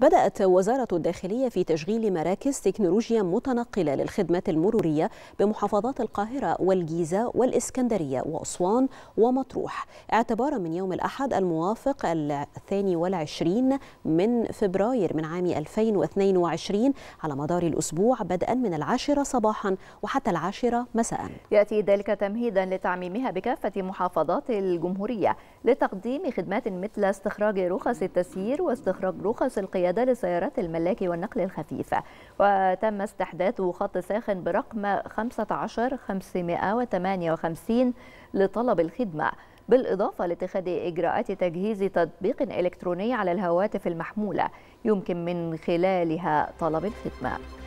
بدأت وزارة الداخلية في تشغيل مراكز تكنولوجيا متنقلة للخدمات المرورية بمحافظات القاهرة والجيزة والإسكندرية وأسوان ومطروح اعتبارا من يوم الأحد الموافق الثاني والعشرين من فبراير من عام 2022 على مدار الأسبوع بدءا من العاشرة صباحا وحتى العاشرة مساء يأتي ذلك تمهيدا لتعميمها بكافة محافظات الجمهورية لتقديم خدمات مثل استخراج رخص التسيير واستخراج رخص القيادة القيادة لسيارات الملاك والنقل الخفيف وتم استحداث خط ساخن برقم 15558 لطلب الخدمة بالإضافة لاتخاذ إجراءات تجهيز تطبيق إلكتروني على الهواتف المحمولة يمكن من خلالها طلب الخدمة